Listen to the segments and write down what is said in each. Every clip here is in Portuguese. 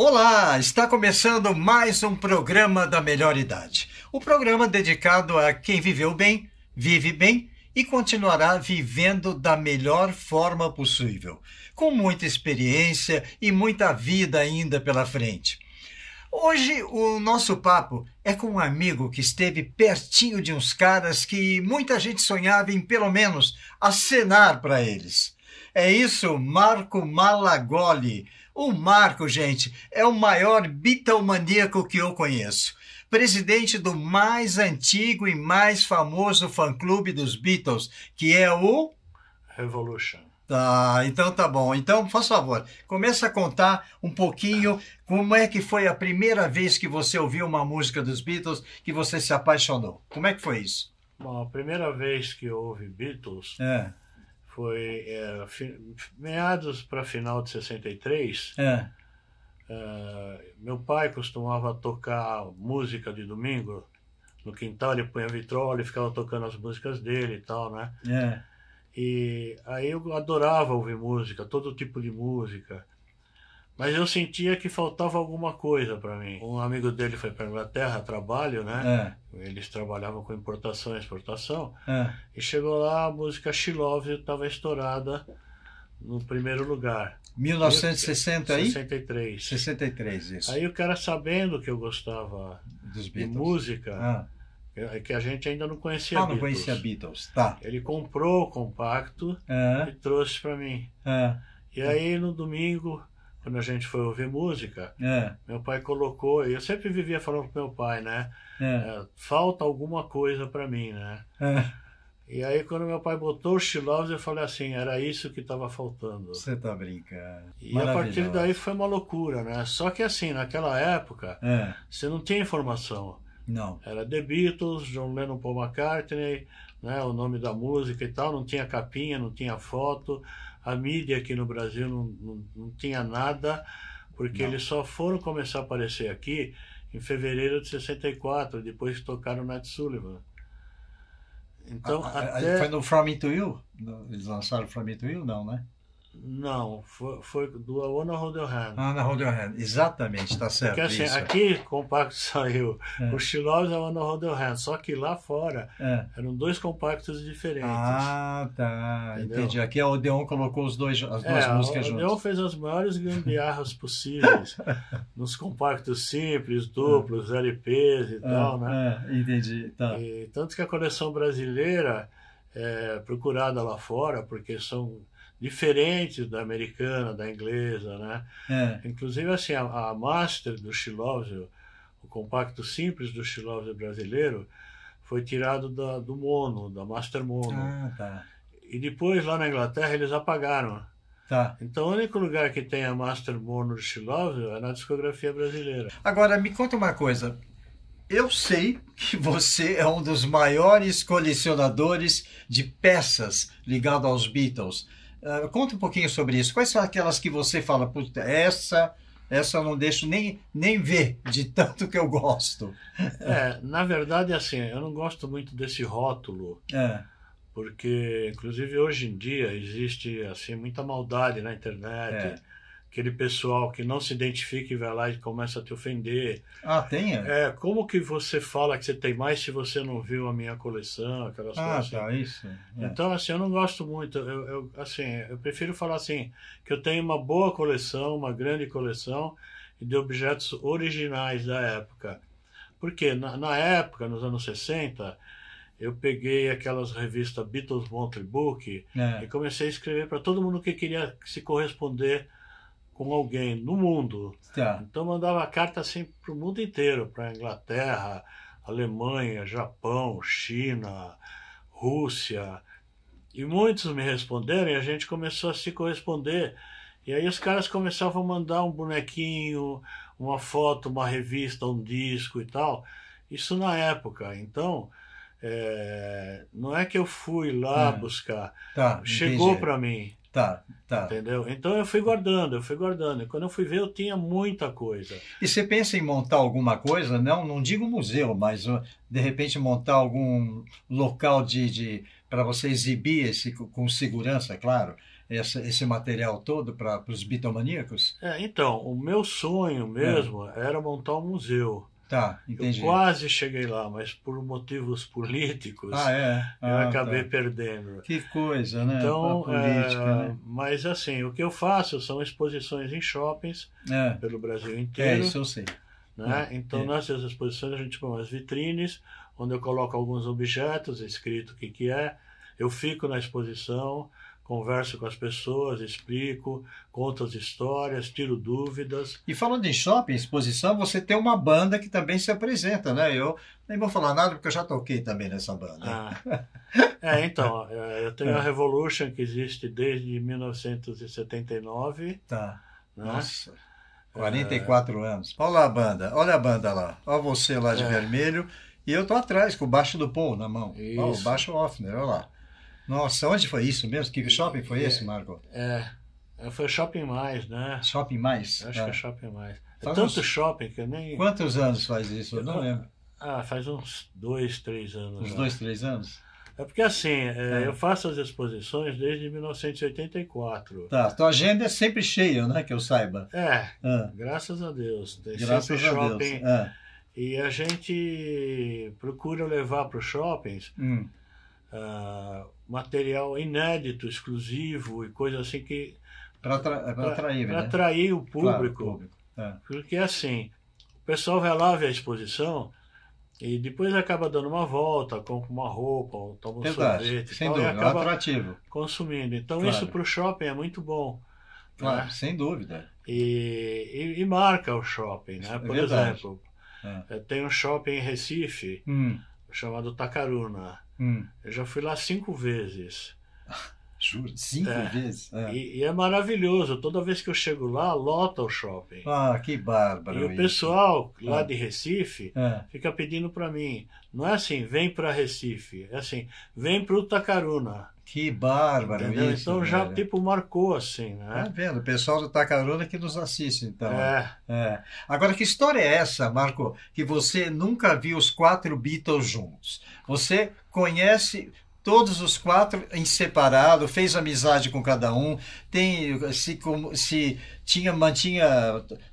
Olá, está começando mais um programa da melhor idade. O programa dedicado a quem viveu bem, vive bem e continuará vivendo da melhor forma possível, com muita experiência e muita vida ainda pela frente. Hoje o nosso papo é com um amigo que esteve pertinho de uns caras que muita gente sonhava em pelo menos acenar para eles. É isso, Marco Malagoli o Marco, gente, é o maior bitomaníaco que eu conheço. Presidente do mais antigo e mais famoso fã-clube dos Beatles, que é o Revolution. Tá, então tá bom. Então, faz favor, começa a contar um pouquinho como é que foi a primeira vez que você ouviu uma música dos Beatles que você se apaixonou. Como é que foi isso? Bom, a primeira vez que eu ouvi Beatles é foi é, meados para final de 63. É. Uh, meu pai costumava tocar música de domingo no quintal, ele punha vitrola e ficava tocando as músicas dele e tal, né? É. E aí eu adorava ouvir música, todo tipo de música. Mas eu sentia que faltava alguma coisa para mim. Um amigo dele foi para Inglaterra, trabalho, né? É. Eles trabalhavam com importação e exportação. É. E chegou lá, a música She Loves estava estourada no primeiro lugar. 1960 aí? 63. 63, isso. Aí o cara sabendo que eu gostava de música, ah. É que, a gente ainda não conhecia ah, Beatles. não conhecia Beatles, tá. Ele comprou o compacto ah. e trouxe para mim. Ah. E aí no domingo quando a gente foi ouvir música, é. meu pai colocou, e eu sempre vivia falando com meu pai, né? É. é falta alguma coisa para mim, né? É. E aí quando meu pai botou o Chilaus, eu falei assim, era isso que estava faltando. Você tá brincando. E a partir daí foi uma loucura, né? Só que assim, naquela época, é. você não tinha informação. Não. Era The Beatles, John Lennon, Paul McCartney, né, o nome da música e tal, não tinha capinha, não tinha foto a mídia aqui no Brasil não, não, não tinha nada, porque não. eles só foram começar a aparecer aqui em fevereiro de 64, depois que tocaram Matt Sullivan. Então, a, ah, a, ah, ah, até... Foi no From It To You? Eles lançaram From It To You? Não, né? Não, foi, foi do Ana Rodelhead. Ana Rodelhead, exatamente, está certo. Porque, assim, isso. Aqui, compacto saiu é. o Chiloves é o Ana Rodelhead, só que lá fora é. eram dois compactos diferentes. Ah, tá, entendeu? entendi. Aqui a Odeon colocou os dois, as duas é, músicas juntas. A Odeon juntos. fez as maiores gambiarras possíveis nos compactos simples, é. duplos, LPs e é, tal, né? É, entendi. Tá. E, tanto que a coleção brasileira é procurada lá fora, porque são diferentes da americana, da inglesa, né? É. Inclusive, assim, a, a master do Chilovzio, o compacto simples do Chilovzio brasileiro, foi tirado da, do mono, da master mono. Ah, tá. E depois, lá na Inglaterra, eles apagaram. Tá. Então, o único lugar que tem a master mono do Chilovzio é na discografia brasileira. Agora, me conta uma coisa. Eu sei que você é um dos maiores colecionadores de peças ligado aos Beatles. Ah, conta um pouquinho sobre isso. Quais são aquelas que você fala, puta, essa, essa eu não deixo nem, nem ver de tanto que eu gosto? É, na verdade, assim, eu não gosto muito desse rótulo. É. Porque, inclusive, hoje em dia existe assim muita maldade na internet. É aquele pessoal que não se identifica e vai lá e começa a te ofender. Ah, tem? É? é? como que você fala que você tem mais se você não viu a minha coleção, aquelas ah, coisas. Ah, tá, assim? isso. É. Então, assim, eu não gosto muito, eu, eu, assim, eu prefiro falar assim, que eu tenho uma boa coleção, uma grande coleção de objetos originais da época. Porque na, na época, nos anos 60, eu peguei aquelas revistas Beatles Monthly Book é. e comecei a escrever para todo mundo que queria se corresponder com alguém no mundo. Tá. Então mandava carta assim para o mundo inteiro, para Inglaterra, Alemanha, Japão, China, Rússia. E muitos me responderam e a gente começou a se corresponder. E aí os caras começavam a mandar um bonequinho, uma foto, uma revista, um disco e tal. Isso na época. Então, é... não é que eu fui lá é. buscar. Tá, Chegou para mim. Tá, tá. Entendeu? Então eu fui guardando, eu fui guardando. E quando eu fui ver, eu tinha muita coisa. E você pensa em montar alguma coisa? Não, não digo museu, mas uh, de repente montar algum local de, de para você exibir esse com segurança, claro, esse, esse material todo para os bitomaníacos? É, então, o meu sonho mesmo é. era montar um museu. Tá, entendi. Eu quase cheguei lá, mas por motivos políticos ah, é? ah, eu acabei tá. perdendo. Que coisa, né? Então, política, é, né? Mas assim, o que eu faço são exposições em shoppings é. pelo Brasil é, inteiro. É, isso eu sei. Né? É, então, é. nessas exposições, a gente põe umas vitrines, onde eu coloco alguns objetos escrito o que, que é. Eu fico na exposição, converso com as pessoas, explico, conto as histórias, tiro dúvidas. E falando em shopping, exposição, você tem uma banda que também se apresenta, né? Eu nem vou falar nada porque eu já toquei também nessa banda. Ah. é, então, eu tenho ah. a Revolution que existe desde 1979. Tá. Né? Nossa. 44 é... anos. Olha lá a banda, olha a banda lá. Olha você lá de é. vermelho. E eu tô atrás, com o baixo do Paul na mão. Isso. Olha o baixo Offner, olha lá. Nossa, onde foi isso mesmo? Que shopping foi esse, Marco? É, é foi Shopping Mais, né? Shopping Mais? Eu acho é. que é Shopping Mais. É tanto uns... shopping que eu nem. Quantos anos faz isso? Eu não lembro. Ah, faz uns dois, três anos. Uns né? dois, três anos? É porque assim, é, é. eu faço as exposições desde 1984. Tá, tua agenda é sempre cheia, né? Que eu saiba. É, ah. graças a Deus. Tem graças sempre shopping. Deus. É. E a gente procura levar para os shoppings hum uh, material inédito, exclusivo e coisa assim que. Para é atrair, né? atrair o público. Claro, o público. É. Porque assim, o pessoal vai lá ver a exposição e depois acaba dando uma volta, compra uma roupa, toma um Verdade, sorvete. Sem dúvida, e é acaba é atrativo. Consumindo. Então claro. isso para o shopping é muito bom. Claro, né? sem dúvida. E, e, e, marca o shopping, né? É Por exemplo, é. Eh, tem um shopping em Recife hum. chamado Tacaruna. Hum. Eu já fui lá cinco vezes. Juro, cinco é. vezes? É. E, e, é maravilhoso. Toda vez que eu chego lá, lota o shopping. Ah, que bárbaro. E o pessoal lá é. de Recife é. fica pedindo para mim. Não é assim, vem para Recife. É assim, vem para o Tacaruna. Que bárbaro Entendeu? isso. Então já tipo marcou assim, né? Tá vendo? O pessoal do Tacarona que nos assiste, então. É. é. Agora, que história é essa, Marco, que você nunca viu os quatro Beatles juntos? Você conhece todos os quatro em separado, fez amizade com cada um, tem se, se tinha mantinha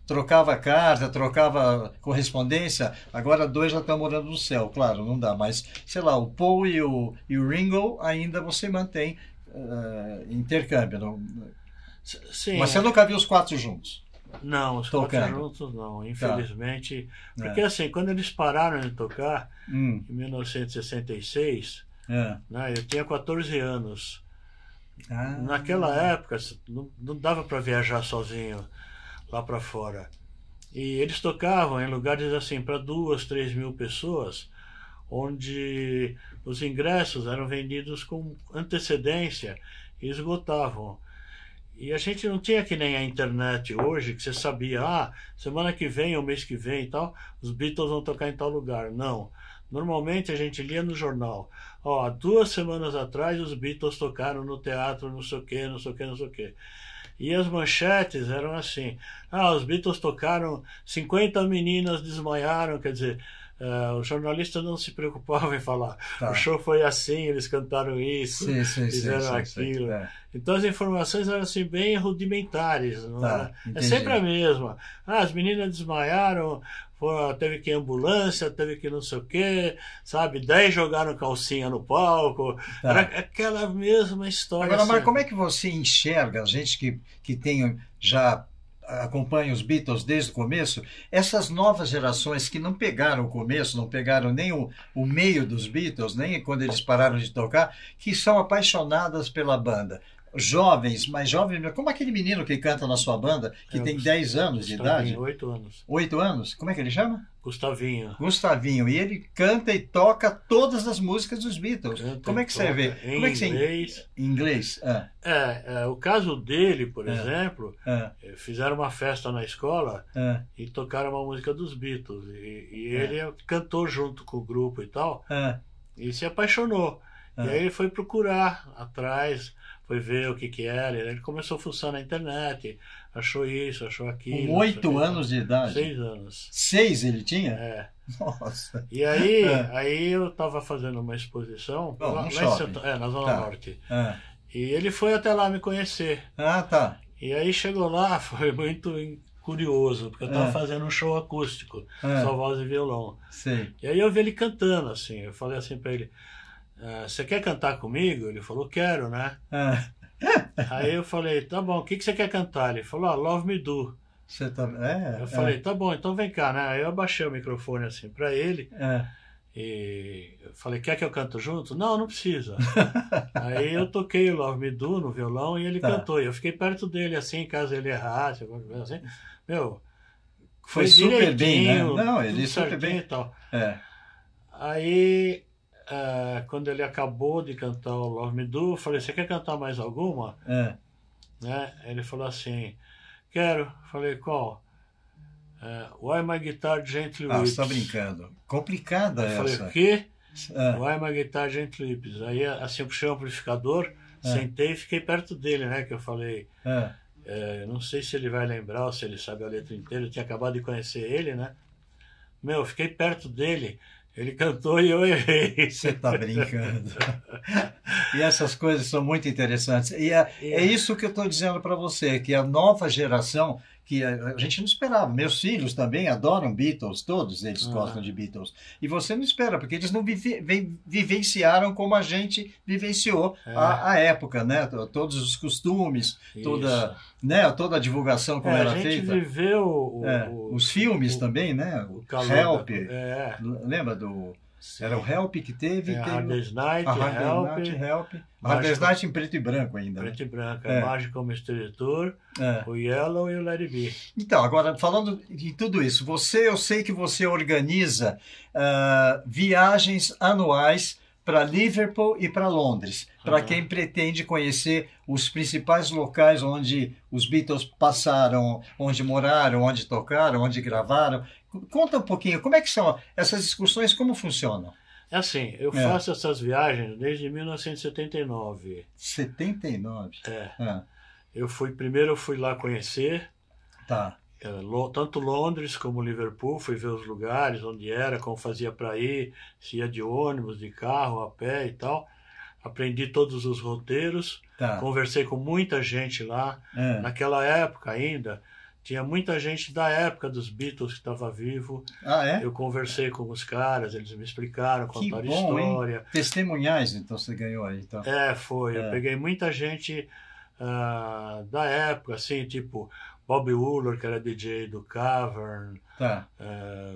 trocava carta, trocava correspondência. Agora dois já estão morando no céu, claro, não dá, mas sei lá, o Paul e o, e o Ringo ainda você mantém uh, intercâmbio. Não? Sim, mas você nunca viu os quatro juntos? Não, os tocando. quatro juntos não, tá. infelizmente. Tá. Porque é. assim, quando eles pararam de tocar, hum. em 1966, é. Né? Eu tinha 14 anos. Ah. Naquela época, não, não dava para viajar sozinho lá para fora. E eles tocavam em lugares assim, para duas, três mil pessoas, onde os ingressos eram vendidos com antecedência e esgotavam. E a gente não tinha que nem a internet hoje, que você sabia, ah, semana que vem ou mês que vem e tal, os Beatles vão tocar em tal lugar. Não. Normalmente a gente lia no jornal. Ó, duas semanas atrás os Beatles tocaram no teatro, não sei o quê, não sei o quê, não sei o quê. E as manchetes eram assim: ah, os Beatles tocaram, 50 meninas desmaiaram, quer dizer. Uh, o jornalista não se preocupava em falar. Tá. O show foi assim, eles cantaram isso, sim, sim, fizeram sim, aquilo. É. Então as informações eram assim bem rudimentares, tá, é sempre a mesma. Ah, as meninas desmaiaram, foram, teve que ir ambulância, teve que não sei o quê, sabe? Dez jogaram calcinha no palco. Tá. Era aquela mesma história. Agora, mas assim. como é que você enxerga, a gente que, que tem já acompanha os Beatles desde o começo, essas novas gerações que não pegaram o começo, não pegaram nem o, o meio dos Beatles, nem quando eles pararam de tocar, que são apaixonadas pela banda jovens, mais jovens, como aquele menino que canta na sua banda, que é, tem 10 anos Gustavinho, de idade. 8 anos. 8 anos? Como é que ele chama? Gustavinho. Gustavinho. E ele canta e toca todas as músicas dos Beatles. Canta como é que você vê? Em como é que você... inglês. Em inglês. Ah. É, é, o caso dele, por ah. exemplo, ah. fizeram uma festa na escola é. e tocaram uma música dos Beatles. E, e ele cantou junto com o grupo e tal. E se apaixonou. E aí ele foi procurar atrás foi ver o que que era. Ele começou a fuçar na internet, achou isso, achou aquilo. Com oito anos de idade? Seis anos. Seis ele tinha? É. Nossa. E aí, é. aí eu estava fazendo uma exposição Bom, lá, um lá é, na Zona tá. Norte. É. E ele foi até lá me conhecer. Ah, tá. E aí chegou lá, foi muito curioso, porque eu estava é. fazendo um show acústico, é. só voz e violão. Sim. E aí eu vi ele cantando, assim, eu falei assim para ele, é, você quer cantar comigo? Ele falou, quero, né? É. Aí eu falei, tá bom, o que, que você quer cantar? Ele falou, ah, Love Me Do. Você tá... É, eu falei, é. tá bom, então vem cá, né? Aí eu abaixei o microfone assim para ele. É. E eu falei, quer que eu canto junto? Não, não precisa. Aí eu toquei o Love Me Do no violão e ele tá. cantou. E eu fiquei perto dele, assim, caso ele errasse, alguma coisa assim. Meu, foi, foi super bem, né? Não, ele super bem e tal. É. Aí uh, quando ele acabou de cantar o Love Me Do, eu falei, você quer cantar mais alguma? É. Né? Ele falou assim, quero. Falei, qual? Uh, Why My Guitar Gently ah, Weeps. Ah, você tá brincando. Complicada eu essa. Falei, o quê? É. Why My Guitar Gently Weeps. Aí, assim, eu puxei o amplificador, sentei e fiquei perto dele, né? Que eu falei... É, não sei se ele vai lembrar ou se ele sabe a letra inteira, eu tinha acabado de conhecer ele, né? Meu, fiquei perto dele, ele cantou e eu errei. Você está brincando. e essas coisas são muito interessantes. E é, é. é isso que eu estou dizendo para você, que a nova geração que a gente não esperava. Meus filhos também adoram Beatles, todos eles gostam de Beatles. E você não espera, porque eles não vive, vivenciaram como a gente vivenciou é. a, a, época, né? Todos os costumes, toda, né? toda a divulgação como é, era feita. A gente feita. viveu... O, é. Os filmes o, também, né? O Help, é. lembra do... Era o Help que teve. É, teve Hardest Night, a Hardest Help. Night, Help. Hardest Night em preto e branco ainda. Preto né? e branco. É. é. Mágico como Estritor, é. o Yellow e o Larry B. Então, agora, falando de tudo isso, você, eu sei que você organiza uh, viagens anuais para Liverpool e para Londres, uhum. para quem pretende conhecer os principais locais onde os Beatles passaram, onde moraram, onde tocaram, onde gravaram. Conta um pouquinho, como é que são essas excursões, como funcionam? É assim, eu é. faço essas viagens desde 1979. 79? É. é. Eu fui, primeiro eu fui lá conhecer. Tá. É, tanto Londres como Liverpool, fui ver os lugares, onde era, como fazia para ir, se ia de ônibus, de carro, a pé e tal. Aprendi todos os roteiros, tá. conversei com muita gente lá. É. Naquela época ainda, tinha muita gente da época dos Beatles que estava vivo. Ah, é? Eu conversei com os caras, eles me explicaram, contaram que bom, história. Hein? Testemunhais, então você ganhou aí. Então. É, foi. É. Eu peguei muita gente uh, da época, assim, tipo Bob Uller, que era DJ do Cavern. Tá. É,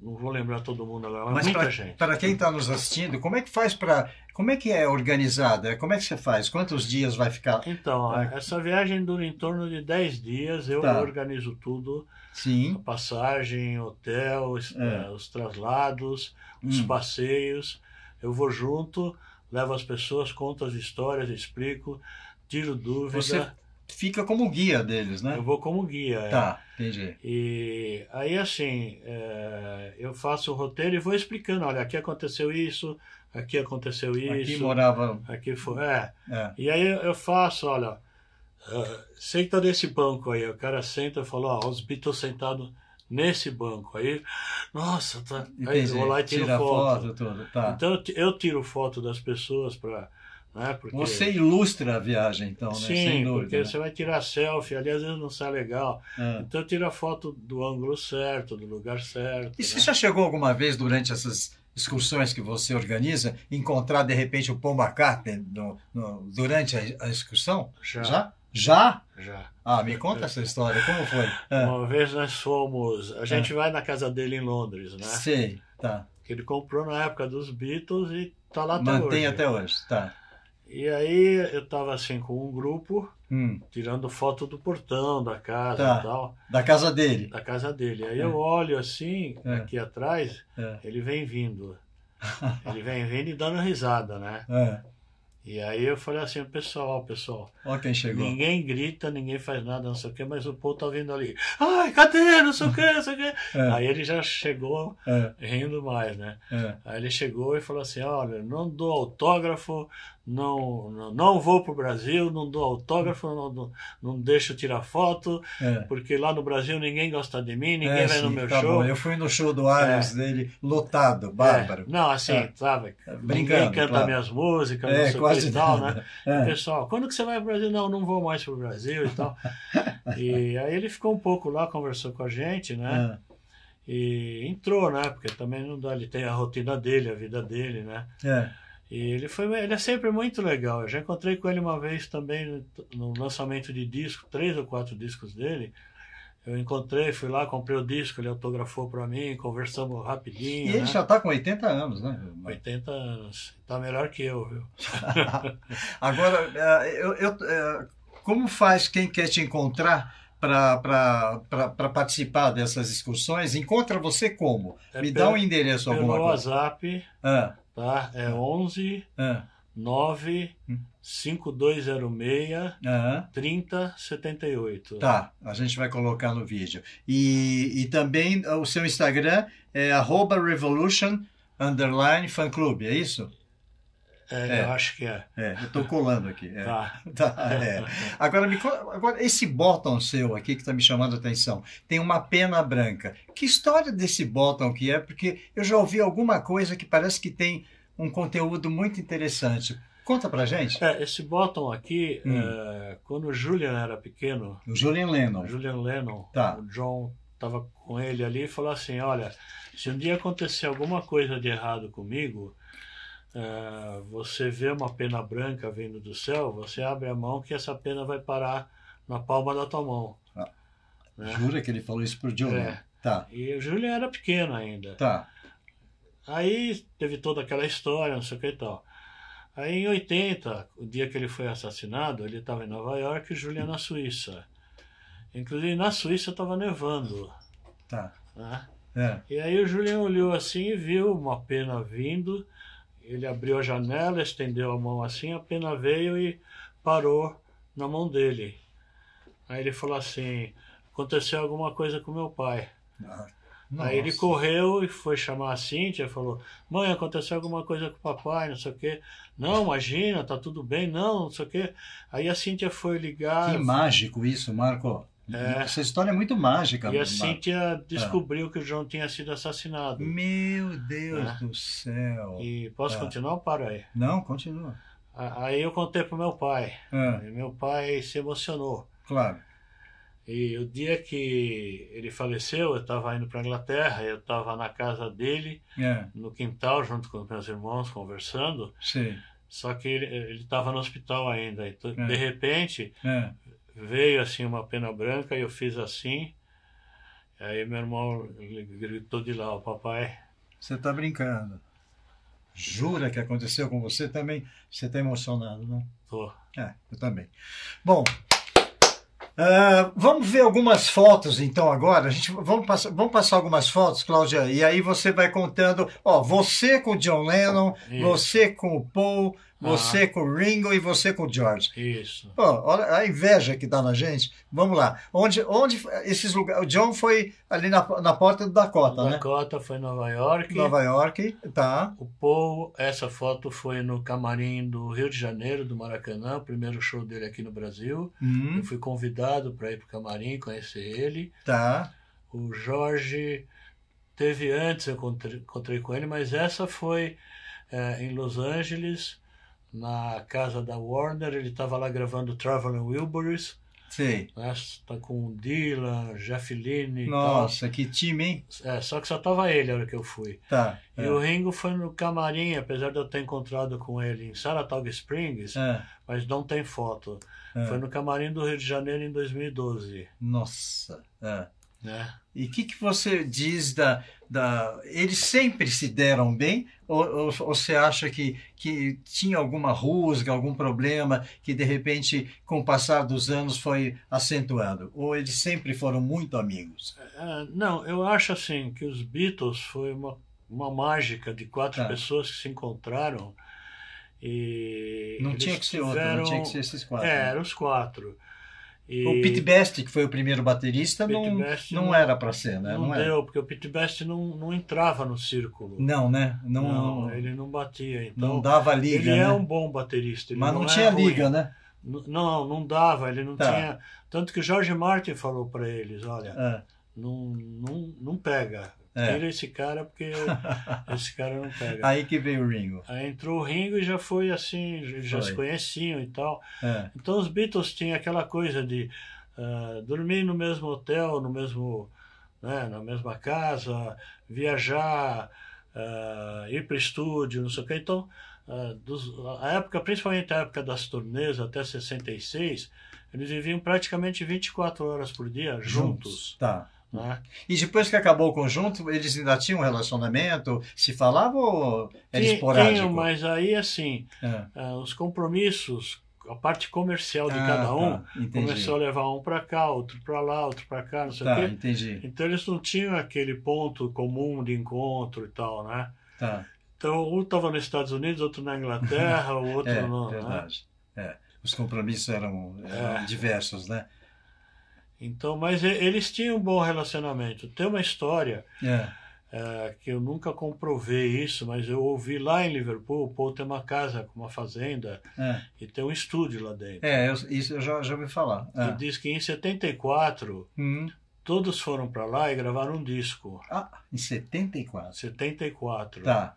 não vou lembrar todo mundo agora, mas, mas muita pra, gente. Para quem está nos assistindo, como é que faz para. Como é que é organizada? Como é que você faz? Quantos dias vai ficar? Então, ah, essa viagem dura em torno de 10 dias. Eu tá. organizo tudo. Sim. A passagem, hotel, é. Eh, os traslados, os hum. passeios. Eu vou junto, levo as pessoas, conto as histórias, explico, tiro dúvida. Você fica como guia deles, né? Eu vou como guia. É. Tá, entendi. E aí, assim, é, eu faço o roteiro e vou explicando: olha, aqui aconteceu isso, aqui aconteceu isso. Aqui morava. Aqui foi. É. é. E aí eu faço: olha, ah, senta nesse banco aí. O cara senta e fala: ó, os Beatles sentados nesse banco. Aí, nossa, tá. Entendi. Aí eu vou lá e tiro Tira foto. foto tudo. Tá. Então eu tiro foto das pessoas para né? Porque... Você ilustra a viagem, então, né? Sim, dúvida, porque né? você vai tirar selfie, ali às vezes não sai legal. É. Então tira foto do ângulo certo, do lugar certo. E né? você já chegou alguma vez durante essas excursões que você organiza, encontrar de repente o Paul McCartney no, no, durante a, a, excursão? Já. Já? Já? Já. Ah, me conta essa história, como foi? Uma ah. vez nós fomos. A gente ah. vai na casa dele em Londres, né? Sim, tá. Que ele comprou na época dos Beatles e tá lá até hoje. Mantém até hoje, tá. E aí eu tava assim com um grupo, hum. tirando foto do portão da casa tá. e tal. Da casa dele. Da casa dele. Aí é. eu olho assim, é. aqui atrás, é. ele vem vindo. ele vem vindo e dando risada, né? É. E aí eu falei assim, pessoal, pessoal. Ó quem chegou. Ninguém grita, ninguém faz nada, não sei o quê, mas o povo tá vindo ali. Ai, cadê? Não sei o quê, não sei o quê. É. Aí ele já chegou é. rindo mais, né? É. Aí ele chegou e falou assim, olha, não dou autógrafo, não, não, vou para o Brasil, não dou autógrafo, não, não, deixo tirar foto, é. porque lá no Brasil ninguém gosta de mim, ninguém é, vai sim, no meu tá show. Bom. Eu fui no show do Arias é. dele, lotado, é. bárbaro. Não, assim, é. sabe? É, brincando, ninguém canta claro. minhas músicas, é, não sei o e tal, né? É. Pessoal, quando que você vai para o Brasil? Não, não vou mais para o Brasil e tal. e aí ele ficou um pouco lá, conversou com a gente, né? E entrou, né? Porque também não dá, ele tem a rotina dele, a vida dele, né? É. E ele, foi, ele é sempre muito legal. Eu já encontrei com ele uma vez também no lançamento de disco, três ou quatro discos dele. Eu encontrei, fui lá, comprei o disco, ele autografou para mim, conversamos rapidinho. E ele né? já está com 80 anos, né? 80 anos. Está melhor que eu, viu? Agora, eh, eu, eu, eh, como faz quem quer te encontrar para participar dessas excursões? Encontra você como? É Me pelo, dá um endereço alguma coisa. WhatsApp. Ah tá? É 11 9 5206 3078. Tá, a gente vai colocar no vídeo. E, e também o seu Instagram é revolution underline fanclub, é isso? É, é, eu acho que é. é eu estou colando aqui. É. Tá. tá é. agora, me, agora, esse botão seu aqui que está me chamando a atenção, tem uma pena branca. Que história desse botão que é? Porque eu já ouvi alguma coisa que parece que tem um conteúdo muito interessante. Conta pra gente. É, esse botão aqui, hum. É, quando o Julian era pequeno... O Julian Lennon. Julian Lennon. Tá. O John estava com ele ali e falou assim, olha, se um dia acontecer alguma coisa de errado comigo é, você vê uma pena branca vindo do céu, você abre a mão que essa pena vai parar na palma da tua mão. Ah, né? Jura que ele falou isso pro Júlio? É. Tá. E o Júlio era pequeno ainda. Tá. Aí teve toda aquela história, não sei o que e tal. Aí em 80, o dia que ele foi assassinado, ele estava em Nova York e o Julian na Suíça. Inclusive na Suíça estava nevando. Tá. Né? É. E aí o Julian olhou assim e viu uma pena vindo ele abriu a janela, estendeu a mão assim, a pena veio e parou na mão dele. Aí ele falou assim: aconteceu alguma coisa com meu pai. Nossa. Ah, Aí ele correu e foi chamar a Cíntia, falou: mãe, aconteceu alguma coisa com o papai, não sei o quê. Não, imagina, tá tudo bem, não, não sei o quê. Aí a Cíntia foi ligar. Que mágico isso, Marco. É. Essa história é muito mágica. E a Cíntia ah. descobriu que o João tinha sido assassinado. Meu Deus é. do céu. E posso é. continuar ou para aí? Não, continua. Aí eu contei pro meu pai. É. meu pai se emocionou. Claro. E o dia que ele faleceu, eu estava indo para a Inglaterra, eu estava na casa dele, é. no quintal, junto com meus irmãos, conversando. Sim. Só que ele estava no hospital ainda. Então, é. De repente, é veio assim uma pena branca e eu fiz assim. Aí meu irmão gritou de lá, o papai. Você está brincando. Jura que aconteceu com você também? Você está emocionado, não? Né? Tô. É, eu também. Bom, uh, vamos ver algumas fotos então agora. A gente vamos passar, vamos passar algumas fotos, Cláudia. E aí você vai contando. Ó, você com o John Lennon, Isso. você com o Paul você ah. com o Ringo e você com o George. Isso. Pô, olha a inveja que dá na gente. Vamos lá. Onde, onde esses lugares. O John foi ali na, na porta do Dakota, né? Dakota foi em Nova York. Nova York, tá. O Paul, essa foto foi no camarim do Rio de Janeiro, do Maracanã, primeiro show dele aqui no Brasil. Hum. Eu fui convidado para ir para o camarim, conhecer ele. Tá. O Jorge teve antes, eu encontrei, encontrei com ele, mas essa foi é, em Los Angeles na casa da Warner, ele estava lá gravando Traveling Wilburys. Sei. Né? Tá com Dylan, Jeff Lynne. Nossa, tal. que time, hein? É, só que só estava ele a hora que eu fui. Tá. E é. o Ringo foi no camarim, apesar de eu ter encontrado com ele em Saratoga Springs, é. mas não tem foto. É. Foi no camarim do Rio de Janeiro em 2012. Nossa. É. Né? E o que, que você diz da, da. Eles sempre se deram bem? Ou, ou, ou, você acha que, que tinha alguma rusga, algum problema que de repente, com o passar dos anos, foi acentuando? Ou eles sempre foram muito amigos? É, é, não, eu acho assim que os Beatles foi uma, uma mágica de quatro tá. pessoas que se encontraram. E não tinha que ser tiveram... outro, não tinha que ser esses quatro. É, né? eram os quatro. E... O Pete Best, que foi o primeiro baterista, não, não, não, era para ser, né? Não, não deu, porque o Pete Best não, não entrava no círculo. Não, né? Não, não ele não batia. Então, não dava liga. Ele é né? é um bom baterista. Mas não, é tinha liga, né? Não, não dava, ele não tá. tinha. Tanto que o George Martin falou para eles: olha, é. não, não, não pega. É. Tira esse cara porque esse cara não pega. Aí que veio o Ringo. Aí entrou o Ringo e já foi assim, já foi. se conheciam e tal. É. Então os Beatles tinham aquela coisa de uh, dormir no mesmo hotel, no mesmo, né, na mesma casa, viajar, uh, ir para estúdio, não sei o que. Então, uh, dos, a época, principalmente a época das turnês, até 66, eles viviam praticamente 24 horas por dia juntos. juntos. Tá. Né? E depois que acabou o conjunto, eles ainda tinham um relacionamento? Se falavam ou era tinha, esporádico? Tinha, mas aí, assim, é. uh, os compromissos, a parte comercial de ah, cada um, tá, começou a levar um para cá, outro para lá, outro para cá, não sei tá, o quê. entendi. Então, eles não tinham aquele ponto comum de encontro e tal, né? Tá. Então, um estava nos Estados Unidos, outro na Inglaterra, o é, outro é, né? não. Verdade. Né? É. Os compromissos eram, eram é. diversos, né? Então, mas eles tinham um bom relacionamento. Tem uma história é. É, que eu nunca comprovei isso, mas eu ouvi lá em Liverpool, o Paul tem uma casa com uma fazenda é. e tem um estúdio lá dentro. É, eu, isso eu já, já ouvi falar. É. E diz que em 74 hum. todos foram para lá e gravaram um disco. Ah, em 74? 74. Tá,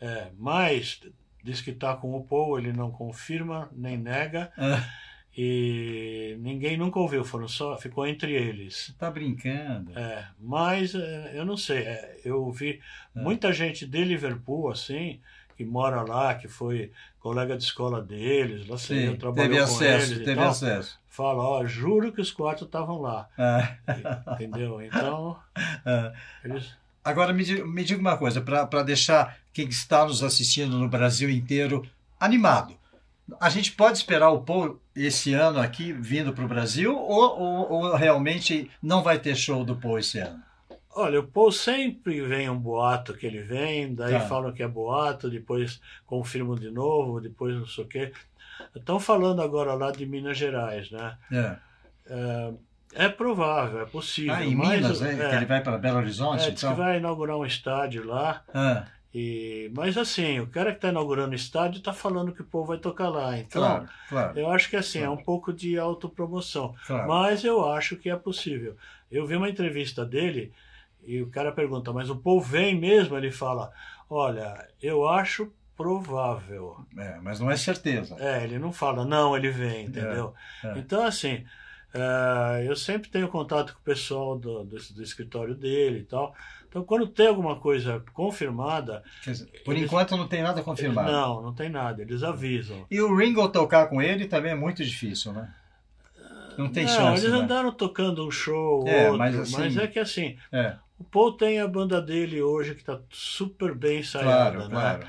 é. é mas diz que está com o Paul, ele não confirma nem nega. É e ninguém nunca ouviu, foram só, ficou entre eles. Tá brincando? É, mas é, eu não sei, é, eu ouvi ah. muita gente de Liverpool, assim, que mora lá, que foi colega de escola deles, lá sei, Sim, eu trabalhei teve com acesso, eles teve acesso. Fala, ó, juro que os quatro estavam lá. Ah. Entendeu? Então, ah. eles... Agora me, me diga uma coisa, para deixar quem está nos assistindo no Brasil inteiro animado. A gente pode esperar o Paul esse ano aqui vindo para o Brasil ou, ou, ou, realmente não vai ter show do Paul esse ano? Olha, o Paul sempre vem um boato que ele vem, daí tá. falam que é boato, depois confirmam de novo, depois não sei o quê. Estão falando agora lá de Minas Gerais, né? É. é... É provável, é possível. Ah, em Minas, né? é, é, que ele vai para Belo Horizonte? É, então. que vai inaugurar um estádio lá. Ah. E, mas assim, o cara que está inaugurando o estádio está falando que o povo vai tocar lá. Então, claro, claro, eu acho que assim, claro. é um pouco de autopromoção. Claro. Mas eu acho que é possível. Eu vi uma entrevista dele e o cara pergunta, mas o povo vem mesmo? Ele fala, olha, eu acho provável. É, mas não é certeza. É, ele não fala, não, ele vem, é, entendeu? É, é. Então, assim, é, eu sempre tenho contato com o pessoal do, do, do, escritório dele e tal. Então, quando tem alguma coisa confirmada. Dizer, por eles, enquanto não tem nada confirmado. Eles, não, não tem nada, eles avisam. E o Ringo tocar com ele também é muito difícil, né? Não tem não, chance. Eles né? andaram tocando um show, é, outro, mas, assim, mas é que assim. É. O Paul tem a banda dele hoje que está super bem ensaiada, claro, né? Claro.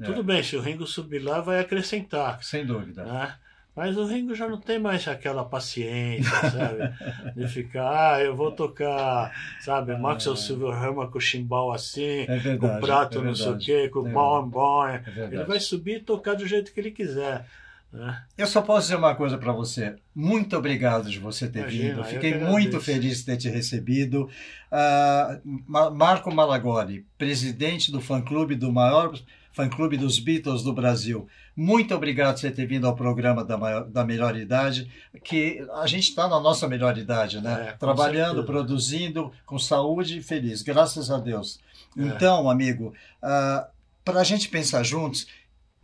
É. Tudo bem, se o Ringo subir lá, vai acrescentar. Sem dúvida. Né? Mas o Ringo já não tem mais aquela paciência, sabe? De ficar, ah, eu vou tocar, sabe? Ah, Maxwell é. Silverhammer com o chimbal assim, é verdade, com o prato é verdade, não sei o quê, com o é bombom. ele vai subir e tocar do jeito que ele quiser. É? Eu só posso dizer uma coisa para você. Muito obrigado de você ter Imagina, vindo. Fiquei muito feliz de ter te recebido. Uh, Marco Malagoli, presidente do fã-clube do maior fã-clube dos Beatles do Brasil. Muito obrigado por você ter vindo ao programa da, maior, da melhor idade, que a gente está na nossa melhor idade, né? É, Trabalhando, certeza. produzindo, com saúde e feliz, graças a Deus. É. Então, amigo, uh, ah, para a gente pensar juntos,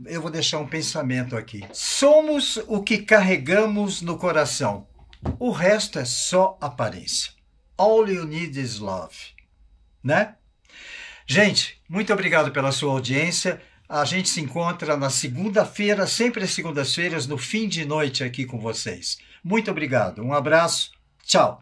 eu vou deixar um pensamento aqui. Somos o que carregamos no coração. O resto é só aparência. All you need is love. Né? Gente, muito obrigado pela sua audiência. A gente se encontra na segunda-feira, sempre às segundas-feiras, no fim de noite aqui com vocês. Muito obrigado. Um abraço. Tchau.